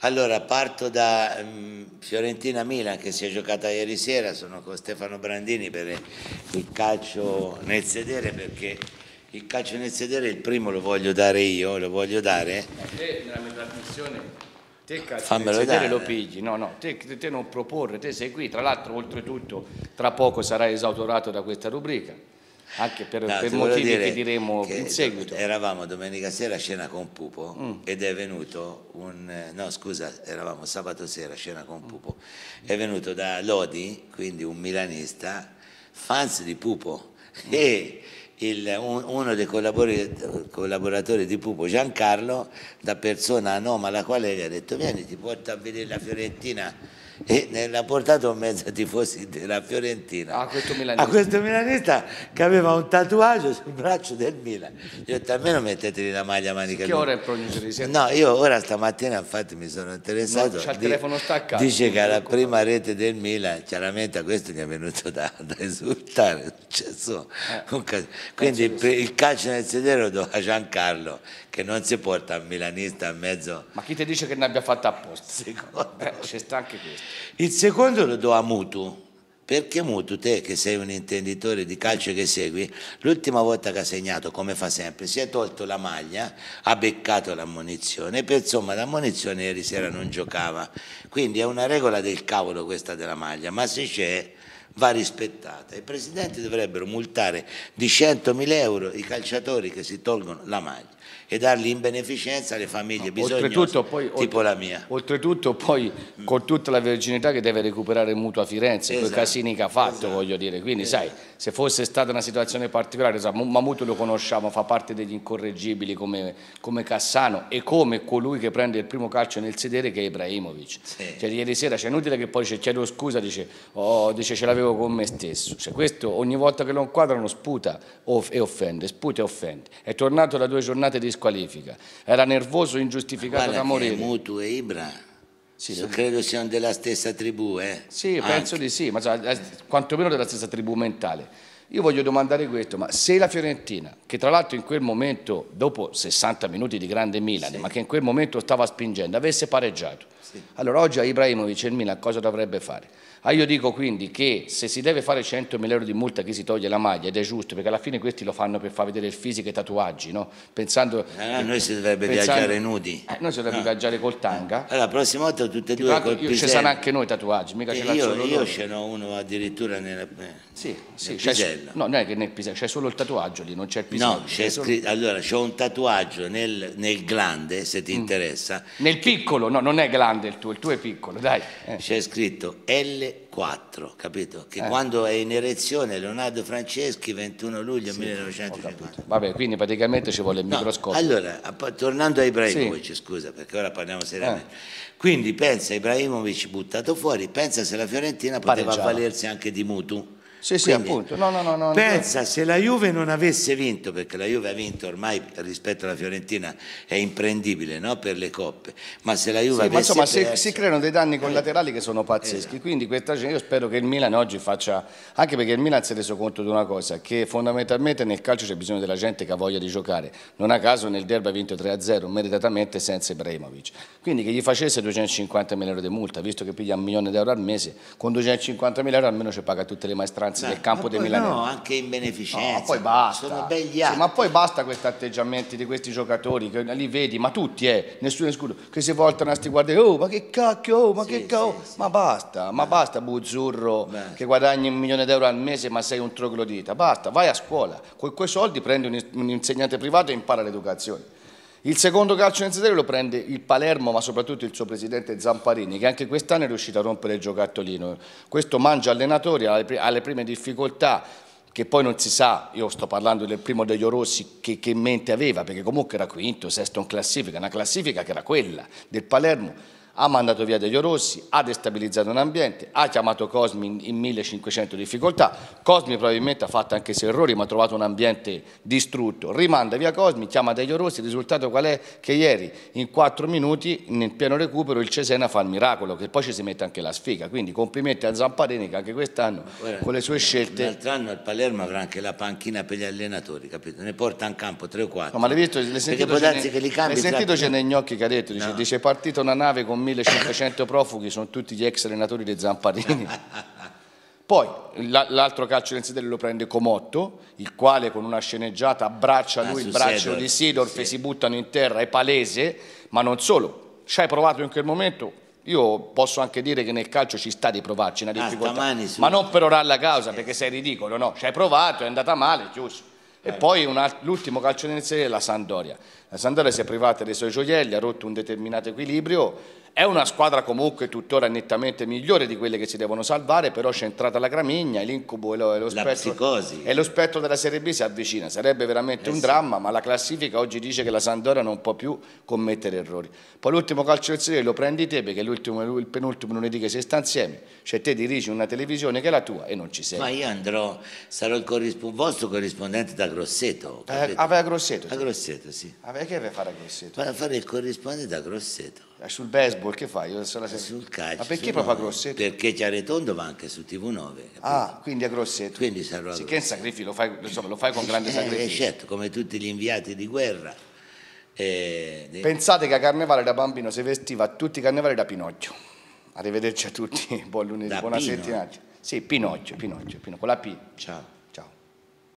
Allora, parto da um, ehm, Fiorentina-Milan che si è giocata ieri sera, sono con Stefano Brandini per il calcio nel sedere perché il calcio nel sedere il primo lo voglio dare io, lo voglio dare. Ma te nella mia trasmissione, te calcio Fammelo nel sedere dare. lo pigli, no no, te, te non proporre, te sei qui, tra l'altro oltretutto tra poco sarai esautorato da questa rubrica anche per, no, per motivi dire che diremo che in seguito. Eravamo domenica sera a scena con Pupo mm. ed è venuto un... no scusa, eravamo sabato sera a cena con Pupo, mm. è venuto da Lodi, quindi un milanista, fans di Pupo mm. e il, un, uno dei collaboratori, di Pupo, Giancarlo, da persona anomala, quale gli ha detto vieni ti porta a vedere la Fiorentina e ne ha portato in mezzo ai tifosi della Fiorentina. A ah, questo, a ah, questo milanista. che aveva un tatuaggio sul braccio del Milan. Io ho detto almeno metteteli la maglia manica. Che ora è il prognose No, io ora stamattina infatti mi sono interessato. No, c'ha il telefono staccato. Dice che alla ecco. prima rete del Milan, chiaramente a questo gli è venuto da, da esultare. Eh. Eh, so, eh, Quindi il, calcio nel sedere lo do a Giancarlo, che non si porta a milanista a mezzo. Ma chi ti dice che ne abbia fatto apposta? Secondo. Eh, c'è sta anche questo. Il secondo lo do a Mutu, perché Mutu, te che sei un intenditore di calcio che segui, l'ultima volta che ha segnato, come fa sempre, si è tolto la maglia, ha beccato l'ammonizione, per insomma l'ammonizione ieri sera non giocava. Quindi è una regola del cavolo questa della maglia, ma se c'è va rispettata. I presidenti dovrebbero multare di 100.000 euro i calciatori che si tolgono la maglia e darli in beneficenza alle famiglie no, bisognose, poi, tipo la mia. Oltretutto poi mm. con tutta la virginità che deve recuperare il mutuo a Firenze, esatto. quei casini che ha fatto esatto. voglio dire, quindi esatto. sai, se fosse stata una situazione particolare, esatto, Mamuto lo conosciamo, fa parte degli incorreggibili come, come, Cassano e come colui che prende il primo calcio nel sedere che è Ibrahimovic. Sì. Cioè, ieri sera c'è inutile che poi ci chiedo scusa, dice, oh, dice ce l'avevo avevo con me stesso. Cioè, questo ogni volta che lo inquadrano sputa e offende, sputa e offende. È tornato da due giornate di squalifica, era nervoso, ingiustificato Guarda da morire. Mutu e eh, Ibra. Sì, Io credo siano della stessa tribù, eh? Sì, Anche. penso di sì, ma eh, quantomeno della stessa tribù mentale. Io voglio domandare questo, ma se la Fiorentina, che tra l'altro in quel momento, dopo 60 minuti di grande Milan, sì. ma che in quel momento stava spingendo, avesse pareggiato, sì. allora oggi a Ibrahimovic e il Milan cosa dovrebbe fare? Ah, io dico quindi che se si deve fare 100.000 euro di multa chi si toglie la maglia, ed è giusto, perché alla fine questi lo fanno per far vedere il fisico e i tatuaggi, no? Pensando... Eh, noi si dovrebbe pensando, viaggiare nudi. Eh, noi si dovrebbe no. Ah. viaggiare col tanga. Eh, la prossima volta tutte e due tanto, col pisello. Ci saranno anche noi tatuaggi, mica ce eh, l'ha Io ce n'ho uno addirittura nella, sì, nel sì, pisello. No, non è che nel pisello, c'è solo il tatuaggio lì, non c'è il pisello. No, c'è solo... allora c'è un tatuaggio nel, nel glande, se ti mm. interessa. Nel piccolo, no, non è glande il tuo, il tuo è piccolo, dai. Eh. C'è scritto L 4, capito? Che eh. quando è in erezione Leonardo Franceschi, 21 luglio sì, 1950. Vabbè, quindi praticamente ci vuole il no, microscopio. Allora, tornando a Ibrahimovic, sì. scusa, perché ora parliamo eh. seriamente. Eh. Quindi pensa Ibrahimovic buttato fuori, pensa se la Fiorentina poteva Pareggiava. avvalersi anche di Mutu sì, sì, Quindi, appunto. No, no, no, no, pensa se la Juve non avesse vinto, perché la Juve ha vinto ormai rispetto alla Fiorentina è imprendibile no? per le coppe, ma se la Juve sì, avesse ma insomma perso... si, creano dei danni collaterali che sono pazzeschi. Esatto. Quindi questa, io spero che il Milan oggi faccia, anche perché il Milan si è reso conto di una cosa, che fondamentalmente nel calcio c'è bisogno della gente che ha voglia di giocare. Non a caso nel derby ha vinto 3-0 meritatamente senza Ibrahimovic. Quindi che gli facesse 250 mila euro di multa, visto che piglia un milione di euro al mese, con 250 mila euro almeno ci paga tutte le maestranze ragazzi del campo dei Milanesi. No, anche in beneficenza. No, poi basta. Sono belli Sì, ma poi basta questi atteggiamenti di questi giocatori che li vedi, ma tutti, eh, nessuno escluso, che si voltano a sti guardare, oh ma che cacchio, oh, ma sì, che cacchio, sì, ma basta, ma eh. basta Buzzurro Beh. che guadagni un milione d'euro al mese ma sei un troglodita, basta, vai a scuola, con quei soldi prendi un insegnante privato e impara l'educazione. Il secondo calcio in necessario lo prende il Palermo, ma soprattutto il suo presidente Zamparini, che anche quest'anno è riuscito a rompere il giocattolino. Questo mangia allenatori alle prime difficoltà, che poi non si sa, io sto parlando del primo degli Orossi che, che mente aveva, perché comunque era quinto, sesto in classifica, una classifica che era quella del Palermo ha mandato via Delio Rossi, ha destabilizzato un ambiente, ha chiamato Cosmi in 1500 difficoltà, Cosmi probabilmente ha fatto anche se errori ma ha trovato un ambiente distrutto, rimanda via Cosmi, chiama Delio Rossi, il risultato qual è? Che ieri in 4 minuti nel pieno recupero il Cesena fa il miracolo, che poi ci si mette anche la sfiga, quindi complimenti a Zamparini che anche quest'anno con le sue scelte... L'altro anno al Palermo avrà anche la panchina per gli allenatori, capito? Ne porta in campo 3 o 4. No, ma l'hai visto? L'hai sentito, ne... che li cambi, l'hai sentito tra... Gnocchi che ha detto, dice, no. dice partita una nave con 1500 profughi sono tutti gli ex allenatori dei Zamparini. Poi l'altro calcio del Sidello lo prende Comotto, il quale con una sceneggiata abbraccia ah, lui il braccio Seedorf, di Sidorf sì. e si buttano in terra, è palese, ma non solo. Ci hai provato in quel momento, io posso anche dire che nel calcio ci sta di provarci una ah, difficoltà, ah, ma non per orare la causa perché sei ridicolo, no, ci hai provato, è andata male, giusto. E eh. poi l'ultimo calcio di è la Sandoria. La Sandoria si è privata dei suoi gioielli, ha rotto un determinato equilibrio è una squadra comunque tuttora nettamente migliore di quelle che si devono salvare, però c'è entrata la gramigna, l'incubo e lo, e lo spettro, e lo spettro della Serie B si avvicina. Sarebbe veramente eh un sì. dramma, ma la classifica oggi dice che la Sandoria non può più commettere errori. Poi l'ultimo calcio del serie lo prendi te, perché il penultimo lunedì che si sta insieme, cioè te dirigi una televisione che è la tua e non ci sei. Ma io andrò, sarò il corrispondente, vostro corrispondente da Grosseto. Eh, aveva ah, Grosseto? A Grosseto, sì. Ah, a che deve fare a Grosseto? Fare il corrispondente da Grosseto sul baseball che fai? Io sono la sul calcio. Ma perché proprio a Grosseto? Perché Chiaretondo va anche su TV9. Ah, quindi a Grosseto. Quindi sarò sì, che sacrificio, lo fai, insomma, lo fai con eh, grande eh, sacrificio. Eh, certo, come tutti gli inviati di guerra. Eh, Pensate che a Carnevale da bambino si vestiva a tutti i carnevali da Pinocchio. Arrivederci a tutti, buon lunedì, da buona Pino. settimana. Eh? Sì, Pinocchio, Pinocchio, Pinocchio, con la P. Ciao.